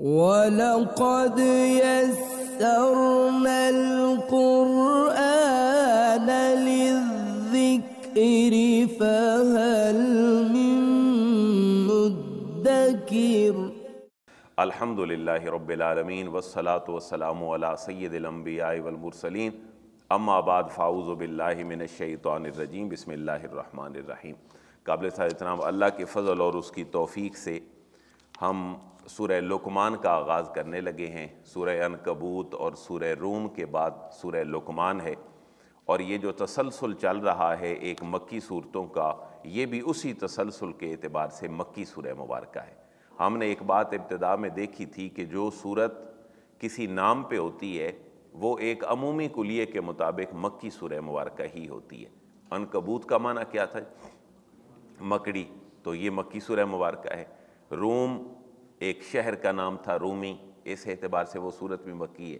ولقد يسرنا القرآن للذكر فهل من مدكر الحمد لله رب العالمين والصلاة والسلام على سيد الأنبياء والمرسلين अम्मा बाद फ़ाउज़ बिल्लामिनशैतरजीम बसमीम काबिल साहब इतनाम अल्लाह के फ़ज़ल और उसकी तोफ़ी से हम सूर्य लकमान का आगाज़ करने लगे हैं सूर्य अनकबूत और सूर्य रूम के बाद सूर्य लकमान है और ये जो तसलसल चल रहा है एक मक्की सूरतों का ये भी उसी तसलसल के अतबार से मक्की सूर्य मुबारक है हमने एक बात इब्तदा में देखी थी कि जो सूरत किसी नाम पर होती है वो एक अमूमी कुलिए के मुताबिक मक्की सूर्य मुबारक ही होती है अनकबूत का माना क्या था मकड़ी तो ये मक्की सूर्य मुबारक है रूम एक शहर का नाम था रूमी इस एतबार से वो सूरत में मकी है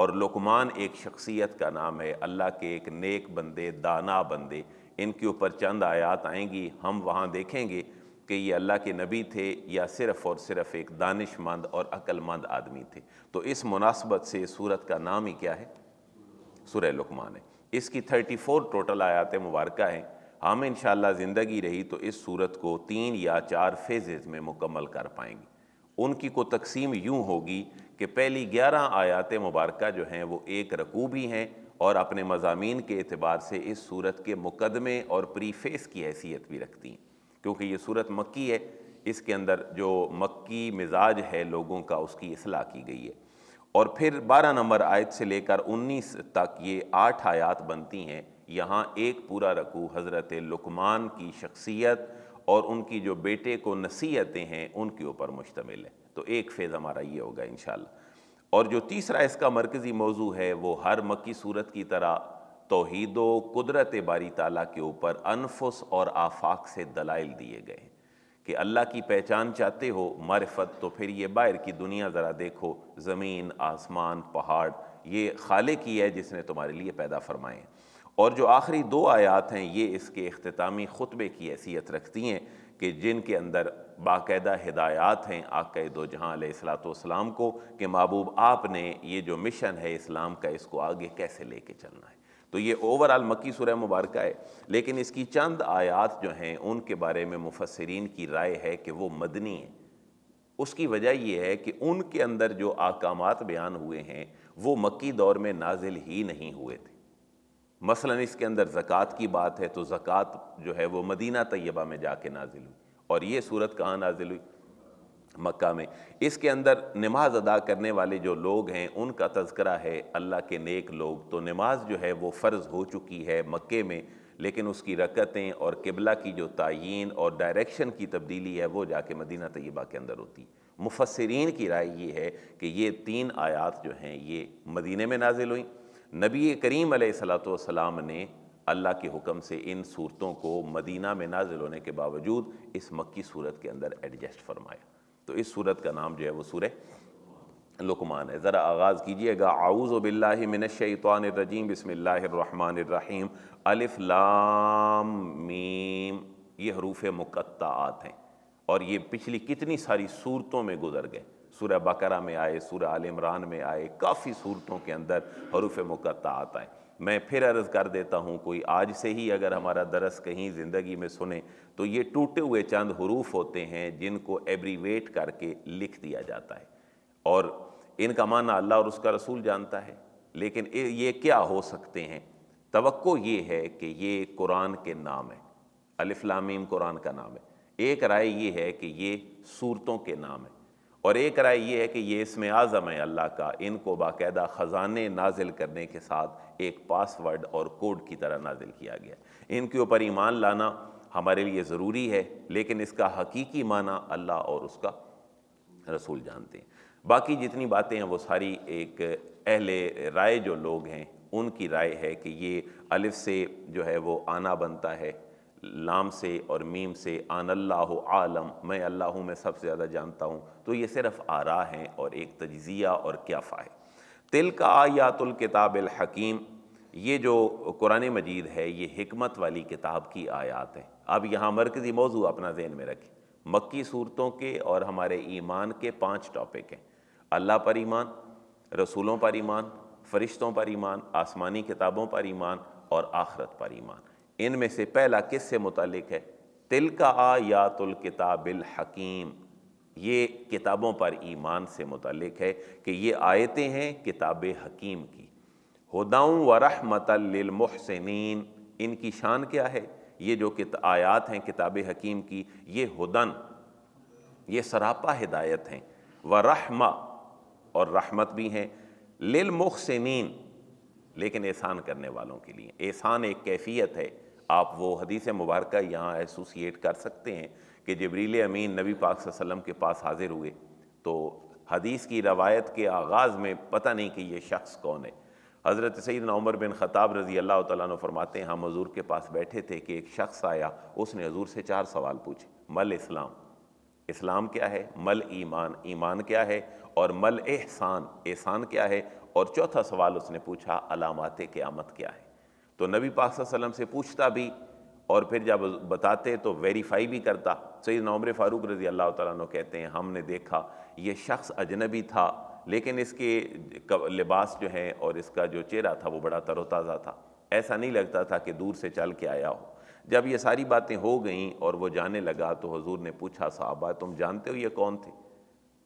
और लकमान एक शख्सियत का नाम है अल्लाह के एक नेक बंदे दाना बंदे इनके ऊपर चंद आयात आएंगी हम वहाँ देखेंगे कि ये अल्लाह के नबी थे या सिर्फ़ और सिर्फ़ एक दानशमंद और अक्लमंद आदमी थे तो इस मुनासबत से सूरत का नाम ही क्या है सुर लकमान है इसकी थर्टी फोर टोटल आयात मुबारक हैं हम इन ज़िंदगी रही तो इस सूरत को तीन या चार फेजेज़ में मुकम्मल कर पाएंगे उनकी को तकसीम यूँ होगी कि पहली ग्यारह आयात मुबारक जो हैं वो एक रकू भी हैं और अपने मजामी के अतबार से इस सूरत के मुकदमे और प्रीफेस की हैसियत भी रखती हैं क्योंकि ये सूरत मक्की है इसके अंदर जो मक्की मिजाज है लोगों का उसकी असलाह की गई है और फिर बारह नंबर आयत से लेकर उन्नीस तक ये आठ आयात बनती हैं यहाँ एक पूरा रकू हज़रत लकमान की शख्सियत और उनकी जो बेटे को नसीहतें हैं उनके ऊपर मुश्तमिल है तो एक फ़ेज़ हमारा ये होगा इन और जो तीसरा इसका मरकज़ी मौजू है वो हर मक्की सूरत की तरह तोहद कुदरत बारी ताला के ऊपर अनफुस और आफाक से दलाइल दिए गए कि अल्लाह की पहचान चाहते हो मरफत तो फिर ये बाहर की दुनिया ज़रा देखो ज़मीन आसमान पहाड़ ये खाले की है जिसने तुम्हारे लिए पैदा फरमाए और जो आखिरी दो आयात हैं ये इसके अख्तामी ख़ुतबे की हैसियत रखती हैं कि जिनके अंदर बाकायदा हिदायत हैं आकए दो जहाँ सलाम को कि महबूब आपने ये जो मिशन है इस्लाम का इसको आगे कैसे ले कर चलना है तो ये ओवरऑल मक्की सुरह मुबारक है लेकिन इसकी चंद आयात जो हैं उनके बारे में मुफसरीन की राय है कि वो मदनी है उसकी वजह यह है कि उनके अंदर जो आकामात बयान हुए हैं वो मक्की दौर में नाजिल ही नहीं हुए थे मसलन इसके अंदर ज़क़़त की बात है तो ज़क़़त जो है वो मदीना तय्यबा में जाके नाजिल हुई और ये सूरत कहाँ नाजिल हुई मक्का में इसके अंदर नमाज अदा करने वाले जो लोग हैं उनका तस्करा है अल्लाह के नेक लोग तो नमाज जो है वो फ़र्ज़ हो चुकी है मक्के में लेकिन उसकी रकतें और किबला की जो तयन और डायरेक्शन की तब्दीली है वो जाके मदीना तय्यबा के अंदर होती है मुफसरीन की राय ये है कि ये तीन आयात जो हैं ये मदीने में नाजिल हुई नबी करीम सलाम ने अल्लाह के हुक्म से इन सूरतों को मदीना में नाजिल होने के बावजूद इस मक्की सूरत के अंदर एडजस्ट फरमाया तो इस सूरत का नाम जो है वो सूर लुकमान है ज़रा आगाज़ कीजिएगा आऊज़ बिल्लामिनशैतवानरजीम बसमीम अलिफ लाम मीम ये हरूफ मुकत्ता हैं और ये पिछली कितनी सारी सूरतों में गुजर गए सूर्य बकरा में आए सूर्य आल इमरान में आए काफ़ी सूरतों के अंदर हरूफ मुकत आता है मैं फिर अर्ज़ कर देता हूँ कोई आज से ही अगर हमारा दरस कहीं ज़िंदगी में सुने तो ये टूटे हुए चंद हरूफ होते हैं जिनको एब्रीवेट करके लिख दिया जाता है और इनका माना अल्लाह और उसका रसूल जानता है लेकिन ये क्या हो सकते हैं तो ये है कि ये कुरान के नाम है अलिफ्लामीम कुरान का नाम है एक राय ये है कि ये सूरतों के नाम है और एक राय ये है कि ये इसमें आज़म है अल्लाह का इनको बाकायदा ख़जाने नाजिल करने के साथ एक पासवर्ड और कोड की तरह नाजिल किया गया इनके ऊपर ईमान लाना हमारे लिए ज़रूरी है लेकिन इसका हकीकी माना अल्लाह और उसका रसूल जानते हैं बाकी जितनी बातें हैं वो सारी एक अहले राय जो लोग हैं उनकी राय है कि ये अलिफ से जो है वो आना बनता है लाम से और मीम से आन अल्लाह आलम मैं अल्लाह हूँ मैं सबसे ज़्यादा जानता हूँ तो ये सिर्फ आरा हैं और एक तजिया और क्याफ़ा है तिल का आयातुल किताब हकीम ये जो कुरान मजीद है ये हमत वाली किताब की आयात है अब यहाँ मरकज़ी मौजू अपना जहन में रखें मक्की सूरतों के और हमारे ईमान के पाँच टॉपिक हैं अल्लाह पर ईमान रसूलों पर ईमान फरिश्तों पर ईमान आसमानी किताबों पर ईमान और आखरत पर ईमान इनमें से पहला किस से मुतलक है तिल का आयातुल किताबिल हकीम ये किताबों पर ईमान से मुतलिक है कि ये आयतें हैं किताब हकीम की हदाऊँ व रहमतलमहसिन इनकी शान क्या है ये जो कित आयात हैं किताब हकीम की ये हुदन ये सरापा हिदायत हैं व रहमा और रहमत भी हैं लिल मुहसिन लेकिन एहसान करने वालों के लिए एहसान एक कैफियत है आप वो हदीस मुबारक यहाँ एसोसिएट कर सकते हैं कि जबरील अमीन नबी पाक वसम के पास हाजिर हुए तो हदीस की रवायत के आगाज़ में पता नहीं कि ये शख्स कौन है हज़रत सैद नमर बिन ख़ताब रज़ी अल्लाह तु फरमाते हैं हम हाँ, हजूर के पास बैठे थे कि एक शख्स आया उसने हजूर से चार सवाल पूछे मल इस्लाम इस्लाम क्या है मल ईमान ईमान क्या है और मल एहसान एहसान क्या है और चौथा सवाल उसने पूछा अलामत क़्यामत क्या है तो नबी पाक वसल्लम से पूछता भी और फिर जब बताते तो वेरीफाई भी करता सही नमर फ़ारूक रज़ी अल्लाह तुम कहते हैं हमने देखा ये शख्स अजनबी था लेकिन इसके लिबास जो हैं और इसका जो चेहरा था वो बड़ा तरोताज़ा था ऐसा नहीं लगता था कि दूर से चल के आया हो जब ये सारी बातें हो गईं और वो जाने लगा तो हजूर ने पूछा साहबा तुम जानते हो ये कौन थे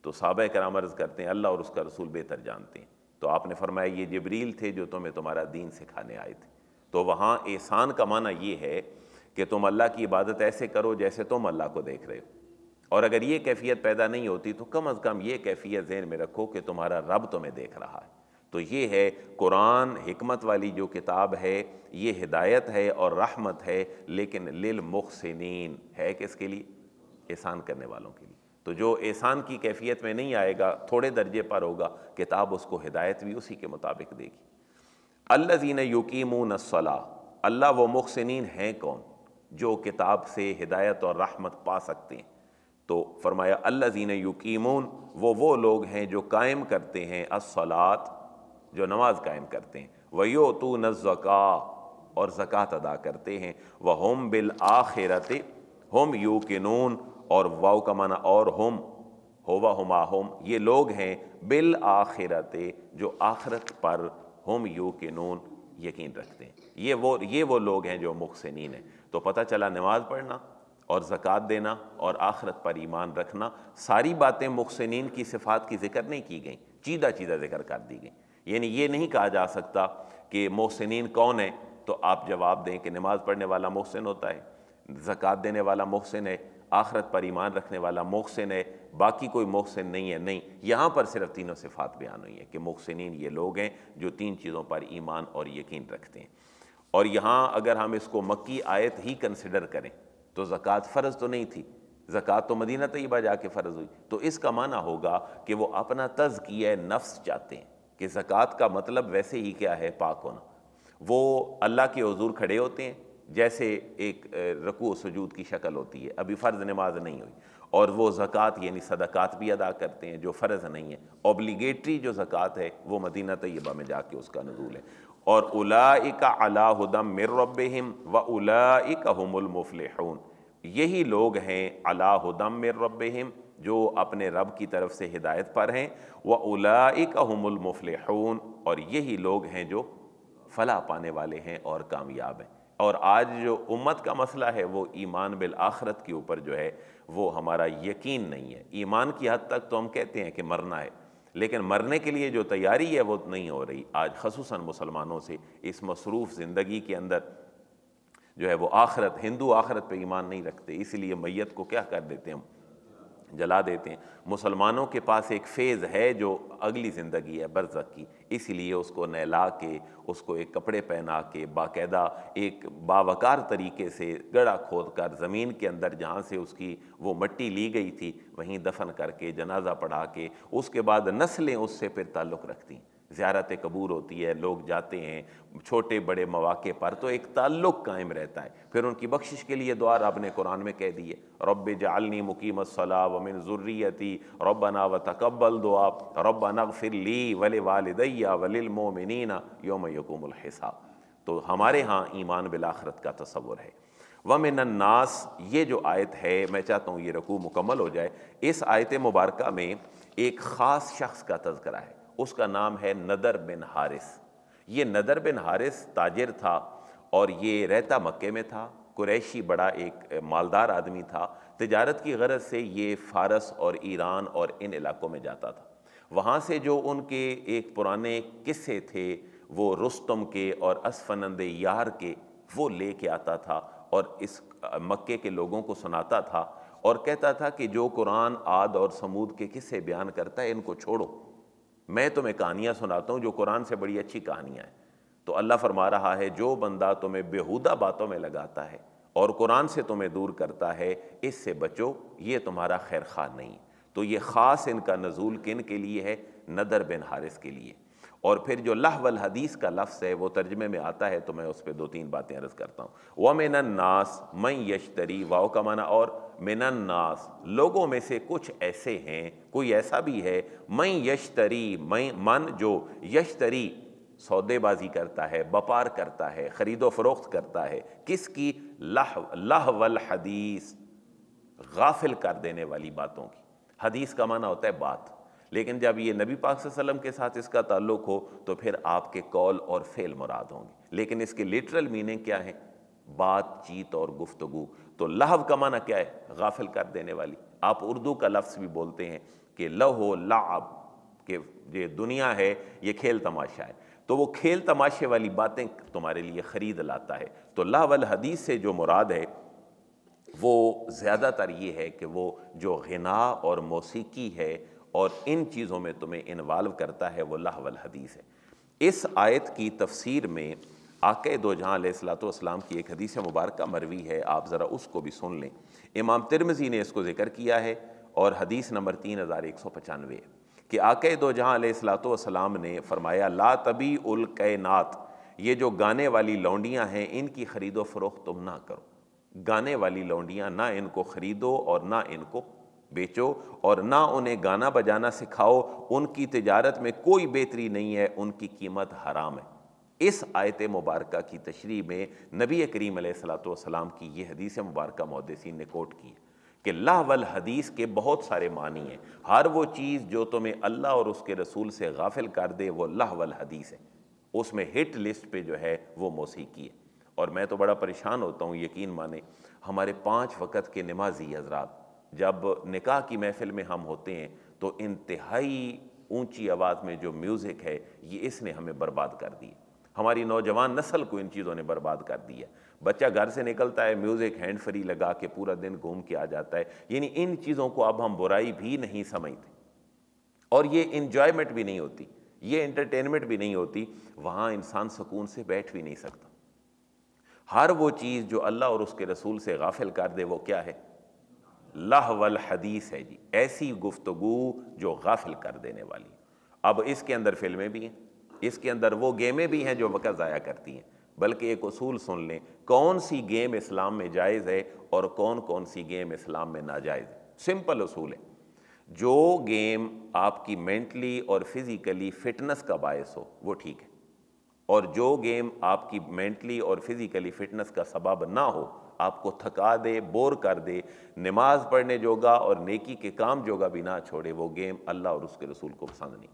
तो साहब कराम अर्ज़ करते हैं अल्लाह और उसका रसूल बेहतर जानते हैं तो आपने फरमाया ये जबरील थे जो तुम्हें तुम्हारा दीन सिखाने आए थे तो वहाँ एहसान का माना ये है कि तुम अल्लाह की इबादत ऐसे करो जैसे तुम अल्लाह को देख रहे हो और अगर ये कैफियत पैदा नहीं होती तो कम अज़ कम ये कैफियत जहन में रखो कि तुम्हारा रब तुम्हें देख रहा है तो ये है कुरान हमत वाली जो किताब है ये हिदायत है और रहमत है लेकिन लिल मुखसिन है किसके लिए एहसान करने वालों के लिए तो जो एहसान की कैफियत में नहीं आएगा थोड़े दर्जे पर होगा किताब उसको हिदायत भी उसी के मुताबिक देगी अल्लाजीन यकीमून सला अल्लाह व मुखसनिन हैं कौन जो किताब से हिदायत और रहमत पा सकते हैं तो फरमाया अल्लाजीन यकीमून वो वो लोग हैं जो कायम करते हैं असलात जो नमाज कायम करते हैं वयो तू नज़का और ज़क़़त अदा करते हैं वह होम बिल आखिरत होम यू और वाउ का माना और होम होवा हमा हम ये लोग हैं बिल आखिरत जो आखिरत पर हम यू के नून यकीन रखते हैं ये वो ये वो लोग हैं जो मुखसनिन हैं तो पता चला नमाज पढ़ना और ज़क़़त देना और आखरत पर ईमान रखना सारी बातें मुखसनिन की सिफात की ज़िक्र नहीं की गई चीदा चीदा ज़िक्र कर दी गई यानी ये नहीं कहा जा सकता कि मोहसिन कौन है तो आप जवाब दें कि नमाज़ पढ़ने वाला मोहसिन होता है ज़क़़त देने वाला मोहसिन है आखरत पर ईमान रखने वाला मोहसिन है बाकी कोई मोहसिन नहीं है नहीं यहाँ पर सिर्फ तीनों सिफात बयान हुई है कि मोहसिन ये लोग हैं जो तीन चीज़ों पर ईमान और यकीन रखते हैं और यहाँ अगर हम इसको मक्की आयत ही कंसिडर करें तो ज़क़़त फ़र्ज तो नहीं थी ज़क़़त तो मदीना तयबा जाके फ़र्ज हुई तो इसका माना होगा कि वो अपना किया नफ्स चाहते हैं कि ज़क़़त का मतलब वैसे ही क्या है पाक होना वो अल्लाह के हजूर खड़े होते हैं जैसे एक रकू सजूद की शक्ल होती है अभी फ़र्ज़ नमाज नहीं हुई और वो ज़क़़त यानी सदक़ात भी अदा करते हैं जो फ़र्ज़ नहीं है ऑब्लीगेटरी जो ज़क़़त है वो मदीना तयबा में जाके उसका नजूल है और हदम अलाहदम मिर रबहम व उलाइका हमलमफलहून यही लोग हैं अलाहदम मिर रबहम जो अपने रब की तरफ से हिदायत पर हैं व उलाइका हमलमफलहून और यही लोग हैं जो फला पाने वाले हैं और कामयाब हैं और आज जो उम्मत का मसला है वो ईमान बिल आखरत के ऊपर जो है वो हमारा यकीन नहीं है ईमान की हद तक तो हम कहते हैं कि मरना है लेकिन मरने के लिए जो तैयारी है वो नहीं हो रही आज खसूस मुसलमानों से इस मसरूफ़ ज़िंदगी के अंदर जो है वो आखरत हिंदू आखरत पे ईमान नहीं रखते इसलिए मैत को क्या कर देते हम जला देते हैं मुसलमानों के पास एक फ़ेज़ है जो अगली ज़िंदगी है बरसक की इसलिए उसको नहला के उसको एक कपड़े पहना के बाकायदा एक बावकार तरीके से गड़ा खोद कर ज़मीन के अंदर जहाँ से उसकी वो मट्टी ली गई थी वहीं दफन करके जनाजा पढ़ा के उसके बाद नस्लें उससे फिर ताल्लुक़ रखती हैं ज़्यारत कबूर होती है लोग जाते हैं छोटे बड़े मौाक़े पर तो एक ताल्लुक़ कायम रहता है फिर उनकी बख्शिश के लिए दुआ रब ने कुरान में कह दिए रब जालनी मुकीम सला वमिन ज़ुर्रियती ना व तकबल दुआ रब फिर ली वले वालदैया वलिलमोमिनना योम यकूमसाब तो हमारे यहाँ ईमान बिलाखरत का तस्वुर है वमिनन्नास ये जो आयत है मैं चाहता हूँ ये रकू मुकम्मल हो जाए इस आयत मुबारक में एक ख़ास शख्स का तस्करा है उसका नाम है नदर बिन हारिस ये नदर बिन हारिस ताजिर था और ये रहता मक्के में था कुरैशी बड़ा एक मालदार आदमी था तजारत की गरज से ये फ़ारस और ईरान और इन इलाकों में जाता था वहाँ से जो उनके एक पुराने किस्से थे वो रुस्तम के और असफनंद यार के वो ले के आता था और इस मक्के के लोगों को सुनाता था और कहता था कि जो कुरान आद और समूद के किस्से बयान करता है इनको छोड़ो मैं तुम्हें कहानियाँ सुनाता हूँ जो कुरान से बड़ी अच्छी कहानियाँ हैं तो अल्लाह फरमा रहा है जो बंदा तुम्हें बेहूदा बातों में लगाता है और कुरान से तुम्हें दूर करता है इससे बचो ये तुम्हारा खैर खा नहीं तो ये ख़ास इनका नज़ूल किन के लिए है नदर बिन हारिस के लिए और फिर जो लहवल हदीस का लफ्ज़ है वो तर्जमे में आता है तो मैं उस पर दो तीन बातें अर्ज़ करता हूँ व मिन नास मई यशतरी वाओ का माना और मिन नास लोगों में से कुछ ऐसे हैं कोई ऐसा भी है मई यशतरी मई मन जो यशतरी सौदेबाजी करता है व्यापार करता है ख़रीदो फरोख्त करता है किसकी लह लहवल हदीस गाफिल कर देने वाली बातों की हदीस का माना होता है बात लेकिन जब ये नबी पाक वसल्लम के साथ इसका ताल्लुक हो तो फिर आपके कॉल और फेल मुराद होंगे लेकिन इसके लिटरल मीनिंग क्या है बातचीत और गुफ्तगु तो लहव का माना क्या है गाफिल कर देने वाली आप उर्दू का लफ्स भी बोलते हैं कि लहो लाब के ये दुनिया है ये खेल तमाशा है तो वो खेल तमाशे वाली बातें तुम्हारे लिए ख़रीद लाता है तो लावल हदीस से जो मुराद है वो ज़्यादातर ये है कि वो जो गना और मौसीकी है और इन चीज़ों में तुम्हें इन्वाल्व करता है वो लाहवल हदीस है इस आयत की तफसीर में आके दो जहाँ सलातम की एक हदीस मुबारक मरवी है आप ज़रा उसको भी सुन लें इमाम तिरमजी ने इसको ज़िक्र किया है और हदीस नंबर तीन हज़ार एक सौ पचानवे कि आके दो जहाँ सलातम ने फरमाया ला तबी उल कैनात ये जो गाने वाली लौंडियाँ हैं इनकी ख़रीदो फ़रोख तुम ना करो गाने वाली लौंडियाँ ना इनको ख़रीदो और ना इनको बेचो और ना उन्हें गाना बजाना सिखाओ उनकी तजारत में कोई बेहतरी नहीं है उनकी कीमत हराम है इस आयत मुबारक की तशरी में नबी करीम सलाम की यह हदीस मुबारक मुहदसिन ने कोट की है कि लाह वल हदीस के बहुत सारे मानी हैं हर वो चीज़ जो तुम्हें अल्लाह और उसके रसूल से गाफिल कर दे वो लाह वल हदीस है उसमें हिट लिस्ट पे जो है वो मौसीकी है और मैं तो बड़ा परेशान होता हूँ यकीन माने हमारे पाँच वक़्त के नमाजी हजरात जब निकाह की महफ़िल में हम होते हैं तो इंतहाई ऊंची आवाज़ में जो म्यूज़िक है ये इसने हमें बर्बाद कर दिया हमारी नौजवान नस्ल को इन चीज़ों ने बर्बाद कर दिया बच्चा घर से निकलता है म्यूज़िक हैंड फ्री लगा के पूरा दिन घूम के आ जाता है यानी इन चीज़ों को अब हम बुराई भी नहीं समझते और ये इन्जॉयमेंट भी नहीं होती ये इंटरटेनमेंट भी नहीं होती वहाँ इंसान सुकून से बैठ भी नहीं सकता हर वो चीज़ जो अल्लाह और उसके रसूल से गाफिल कर दे वो क्या है लह वल हदीस है जी ऐसी गुफ्तगु जो गाफिल कर देने वाली अब इसके अंदर फिल्में भी हैं इसके अंदर वो गेमें भी हैं जो वक़्त ज़ाया करती हैं बल्कि एक असूल सुन लें कौन सी गेम इस्लाम में जायज़ है और कौन कौन सी गेम इस्लाम में नाजायज़ है सिंपल असूल है जो गेम आपकी मेंटली और फिज़िकली फ़िटनेस का बायस हो वो ठीक है और जो गेम आपकी मेंटली और फिज़िकली फ़िटनेस का सबब ना हो आपको थका दे बोर कर दे नमाज पढ़ने जोगा और नेकी के काम जोगा भी ना छोड़े वो गेम अल्लाह और उसके रसूल को पसंद नहीं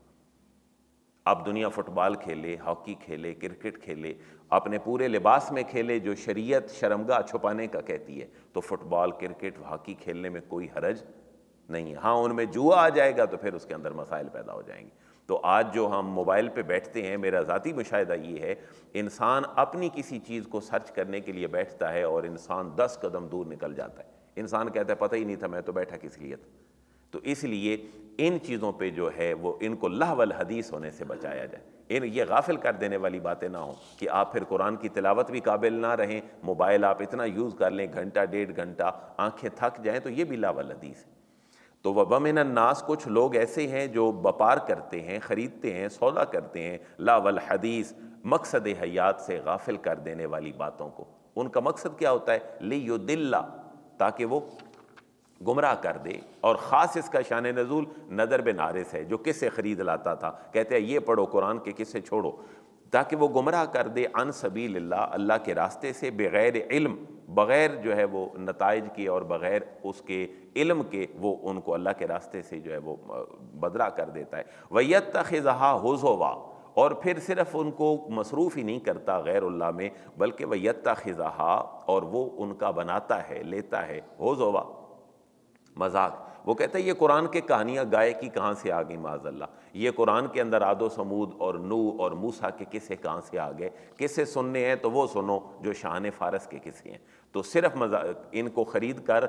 आप दुनिया फुटबॉल खेले हॉकी खेले क्रिकेट खेले अपने पूरे लिबास में खेले जो शरीयत शर्मगा छुपाने का कहती है तो फुटबॉल क्रिकेट हॉकी खेलने में कोई हरज नहीं है हाँ उनमें जुआ आ जाएगा तो फिर उसके अंदर मसाइल पैदा हो जाएंगे तो आज जो हम मोबाइल पे बैठते हैं मेरा ज़ाती मुशाह ये है इंसान अपनी किसी चीज़ को सर्च करने के लिए बैठता है और इंसान दस कदम दूर निकल जाता है इंसान कहता है पता ही नहीं था मैं तो बैठा किस लिए था तो इसलिए इन चीज़ों पे जो है वो इनको लहवल हदीस होने से बचाया जाए इन ये गाफिल कर देने वाली बातें ना हों कि आप फिर कुरान की तिलावत भी काबिल ना रहें मोबाइल आप इतना यूज़ कर लें घंटा डेढ़ घंटा आंखें थक जाएँ तो ये भी लावल हदीस है तो वबमिन नास कुछ लोग ऐसे हैं जो व्यापार करते हैं ख़रीदते हैं सौदा करते हैं लावल हदीस मकसद हयात से गाफिल कर देने वाली बातों को उनका मकसद क्या होता है ले यो दिल्ला ताकि वो गुमराह कर दे और ख़ास इसका शान नज़ूल नदर बिन आरिस है जो किसे ख़रीद लाता था कहते हैं ये पढ़ो कुरान के किसे छोड़ो ताकि वो गुमराह कर दे अन सबी ला अल्लाह के रास्ते से बग़ैर इल्म बग़ैर जो है वो नतज के और बग़ैर उसके इल्म के वो उनको अल्लाह के रास्ते से जो है वो बदरा कर देता है वैत तखज़हा हज़ोवा और फिर सिर्फ उनको मसरूफ़ ही नहीं करता गैरुल्ला में बल्कि वैत तखज़हा और वो उनका बनाता है लेता है हज़ोवा मजाक वो कहता है ये कुरान के कहानियाँ गाय की कहाँ से आ गई माजल्ला ये कुरान के अंदर आदो समूद और नू और मूसा के किस्से कहाँ से आ गए किस्से सुनने हैं तो वो सुनो जो शाहान फारस के किस्से हैं तो सिर्फ मजाक इनको ख़रीद कर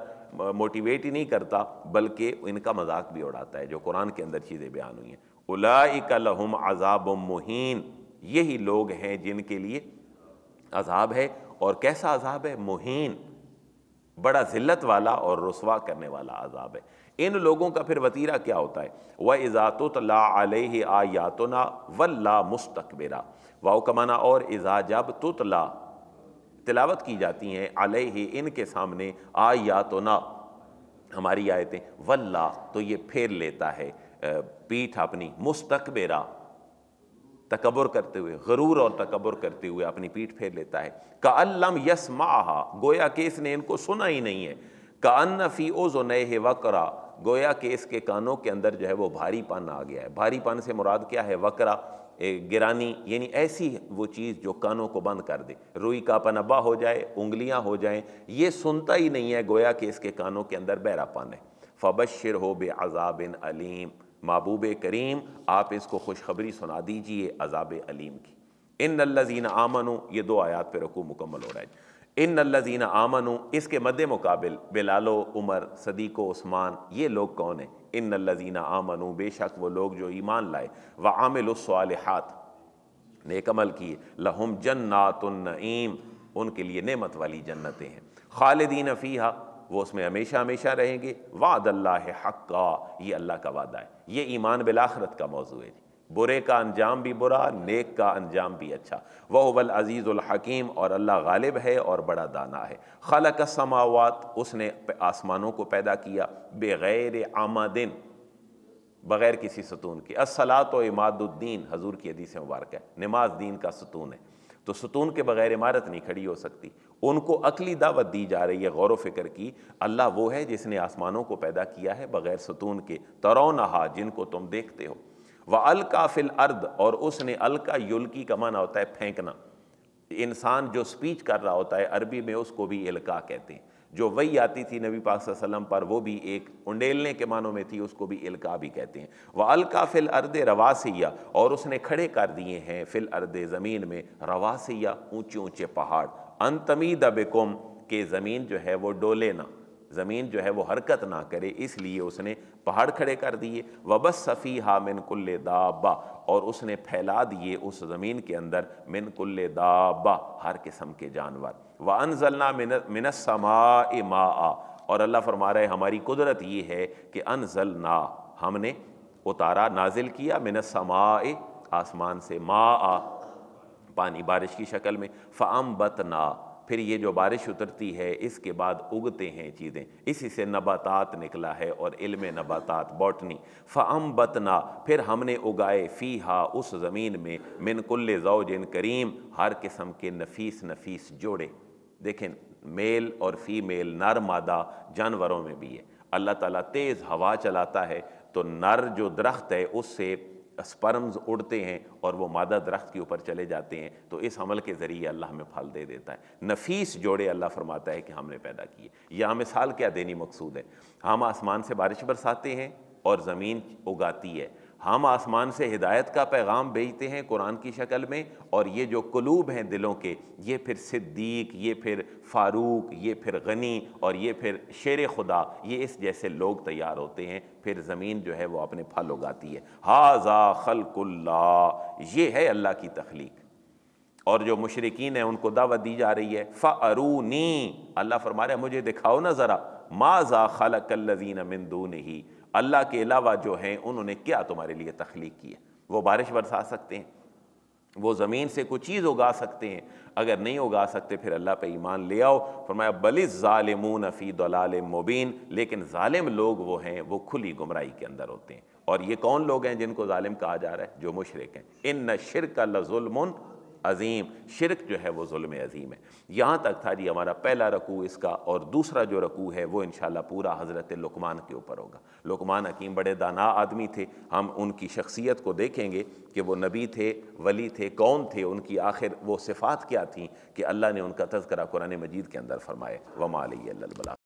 मोटिवेट ही नहीं करता बल्कि इनका मजाक भी उड़ाता है जो कुरान के अंदर चीज़ें बयान हुई हैं उलाइकलहम अजाब मुहिन यही लोग हैं जिनके लिए अजाब है और कैसा अजाब है मुहिन बड़ा ज़िल्लत वाला और रसवा करने वाला अजाब है इन लोगों का फिर वतीरा क्या होता है व इज़ातो तला आलह आयातना वल्ला मुस्तकबेरा वाह कमाना और इज़ा जब तुतला तिलावत की जाती हैं आलह इनके सामने आयातना हमारी आयतें वल्ला तो ये फेर लेता है पीठ अपनी मुस्तकबेरा तकबर करते हुए गरूर और तकबर करते हुए अपनी पीठ फेर लेता है का अल्लम यसमा गोया के इसने इनको सुना ही नहीं है का अन्नफ़ी ओ जो नए वकरा गोया कि इसके कानों के अंदर जो है वो भारीपन आ गया है पान से मुराद क्या है वकरा गिरानी यानी ऐसी वो चीज़ जो कानों को बंद कर दे रुई का पनबा हो जाए उंगलियां हो जाएं ये सुनता ही नहीं है गोया के इसके कानों के अंदर पान है फ़बशर हो बे अजाबिन अलीम महबूब करीम आप इसको खुशखबरी सुना दीजिए अजाब अलीम की इन लजीन आमन ये दो आयात पर रकू मुकम्मल हो रहा है इन नल्लाजीन आमन इसके मद मुकाबिल बिलालो उमर सदीको उस्मान ये लोग कौन है इन नल्लाजीन आमन बेशक वो लोग जो ईमान लाए व आमिलसाल हाथ नेकमल किए लहम जन्नातुलनईम उनके लिए नेमत वाली जन्नतें हैं खालदीन फ़ीहा वो उसमें हमेशा हमेशा रहेंगे वाद अल्लाह हक़ ये अल्लाह का वादा है ये ईमान बिलाखरत का मौजू है बुरे का अंजाम भी बुरा नेक का अंजाम भी अच्छा वह वल अज़ीज़ुलहकीम और अल्लाह गालिब है और बड़ा दाना है खल का समावत उसने आसमानों को पैदा किया बग़ैर आमादिन बग़ैर किसी सतून के असलात इमादुद्दीन हजूर की हदीस मुबारक है नमाज दीन का सतून है तो सतून के बग़ैर इमारत नहीं खड़ी हो सकती उनको अकली दावत दी जा रही है गौर व फिक्र की अल्लाह वो है जिसने आसमानों को पैदा किया है बग़ैर सतून के तरौ नहा जिनको तुम देखते हो वह अलका फिल अर्द और उसने अलका युल्की का माना होता है फेंकना इंसान जो स्पीच कर रहा होता है अरबी में उसको भी इलका कहते हैं जो वही आती थी नबी पाक वसल्लम पर वो भी एक उंडेलने के मानों में थी उसको भी इलका भी कहते हैं वह अलका फिल अर्द रवासिया और उसने खड़े कर दिए हैं फिल अर्द ज़मीन में रवासिया ऊंचे ऊंचे पहाड़ अनतमीद बेकुम के ज़मीन जो है वो डोले ना ज़मीन जो है वो हरकत ना करे इसलिए उसने पहाड़ खड़े कर दिए वबस सफ़ी हा मिन कुल्ल दाबा और उसने फैला दिए उस ज़मीन के अंदर मिन कुल्ल दाबा हर किस्म के जानवर व अनजलना मिन मिनसमा मा और अल्लाह फरमा रहे हमारी कुदरत ये है कि अनजल ना हमने उतारा नाजिल किया ए आसमान से मा आ पानी बारिश की शक्ल में फ़ाम बत ना फिर ये जो बारिश उतरती है इसके बाद उगते हैं चीज़ें इसी से नबातात निकला है और इल्म नबातात बॉटनी फ़म बतना फिर हमने उगाए फ़ी हा उस ज़मीन में मिनकुल्ल जिन करीम हर किस्म के नफीस नफीस जोड़े देखें मेल और फीमेल नर मादा जानवरों में भी है अल्लाह ताला तेज़ हवा चलाता है तो नर जो दरख्त है उससे स्पर्म्स उड़ते हैं और वो मादा दरख्त के ऊपर चले जाते हैं तो इस अमल के ज़रिए अल्लाह हमें फल दे देता है नफीस जोड़े अल्लाह फरमाता है कि हमने पैदा किए यह मिसाल क्या देनी मकसूद है हम आसमान से बारिश बरसाते हैं और ज़मीन उगाती है हम आसमान से हिदायत का पैगाम भेजते हैं कुरान की शक्ल में और ये जो कलूब हैं दिलों के ये फिर सिद्दीक ये फिर फ़ारूक ये फिर गनी और ये फिर शेर खुदा ये इस जैसे लोग तैयार होते हैं फिर ज़मीन जो है वो अपने फल उगाती है हा हाजा खलकुल्ला ये है अल्लाह की तख्लीक और जो मशरकिन है उनको दावत दी जा रही है फ़ारूनी अल्लाह फरमा रहे मुझे दिखाओ ना ज़रा माजा खलकल्लजीन मिंदू नहीं अल्लाह के अलावा जो हैं उन्होंने क्या तुम्हारे लिए तख्लीक की है वो बारिश बरसा सकते हैं वो ज़मीन से कोई चीज़ उगा सकते हैं अगर नहीं उगा सकते फिर अल्लाह पे ईमान ले आओ फरमाया बलि ालमून फ़ी दलाल मुबीन लेकिन ालिम लोग वो हैं वो खुली गुमराही के अंदर होते हैं और ये कौन लोग हैं जिनको ालिम कहा जा रहा है जो मुशरक हैं इन न शिर का लजुलमन अजीम शिरक जो है वो जुल्म अजीम है यहाँ तक था जी हमारा पहला रकू इसका और दूसरा जो रकू है वो इन पूरा हज़रत लकमान के ऊपर होगा लकमान हकीम बड़े दाना आदमी थे हम उनकी शख्सियत को देखेंगे कि वो नबी थे वली थे कौन थे उनकी आखिर वो सिफात क्या थी कि अल्लाह ने उनका तस्करा कुरान मजीद के अंदर फरमाए वमाल